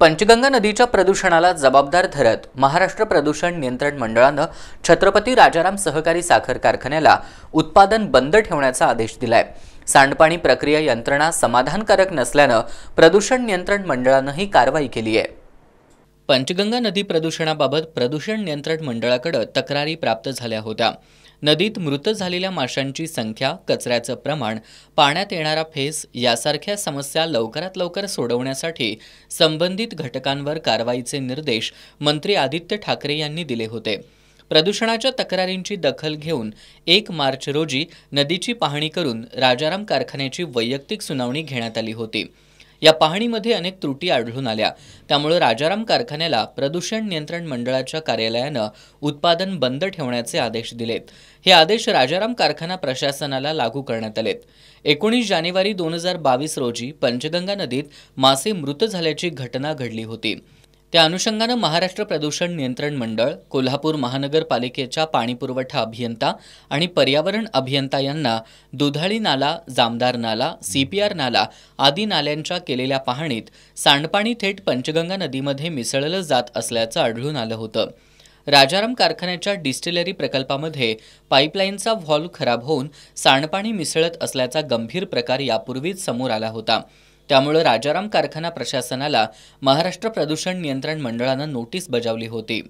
पंचगंगा नदीच्या प्रदूषणाला जबाबदार धरत महाराष्ट्र प्रदूषण नियंत्रण मंडळानं छत्रपती राजाराम सहकारी साखर कारखान्याला उत्पादन बंद ठेवण्याचा आदेश दिलाय सांडपाणी प्रक्रिया यंत्रणा समाधानकारक नसल्यानं प्रदूषण नियंत्रण मंडळानं ही कारवाई केली आहे पंचगंगा नदी प्रदूषणाबाबत प्रदूषण नियंत्रण मंडळाकडे तक्रारी प्राप्त झाल्या होत्या नदीत मृत झालेल्या माशांची संख्या कचऱ्याचं प्रमाण पाण्यात येणारा फेस यासारख्या समस्या लवकरात लवकर सोडवण्यासाठी संबंधित घटकांवर कारवाईचे निर्देश मंत्री आदित्य ठाकरे यांनी दिले होते प्रदूषणाच्या तक्रारींची दखल घेऊन एक मार्च रोजी नदीची पाहणी करून राजाराम कारखान्याची वैयक्तिक सुनावणी घेण्यात आली होती या पाहणीमध्ये अनेक त्रुटी आढळून आल्या त्यामुळे राजाराम कारखान्याला प्रदूषण नियंत्रण मंडळाच्या कार्यालयानं उत्पादन बंद ठेवण्याचे आदेश दिलेत हे आदेश राजाराम कारखाना प्रशासनाला लागू करण्यात आलेत एकोणीस जानेवारी दोन हजार बावीस रोजी पंचगंगा नदीत मासे मृत झाल्याची घटना घडली होती त्या अनुषंगानं महाराष्ट्र प्रदूषण नियंत्रण मंडळ कोल्हापूर महानगरपालिकेच्या पाणीपुरवठा अभियंता आणि पर्यावरण अभियंता यांना दुधाळी नाला जामदार नाला सीपीआर नाला आदी नाल्यांच्या केलेल्या पाहणीत सांडपाणी थेट पंचगंगा नदीमध्ये मिसळलं जात असल्याचं आढळून आलं होतं राजाराम कारखान्याच्या डिस्टिलरी प्रकल्पामध्ये पाईपलाईनचा व्हॉल्व खराब होऊन सांडपाणी मिसळत असल्याचा गंभीर प्रकार यापूर्वीच समोर आला होता त्यामुळे राजाराम कारखाना प्रशासनाला महाराष्ट्र प्रदूषण नियंत्रण मंडळानं नोटीस बजावली होती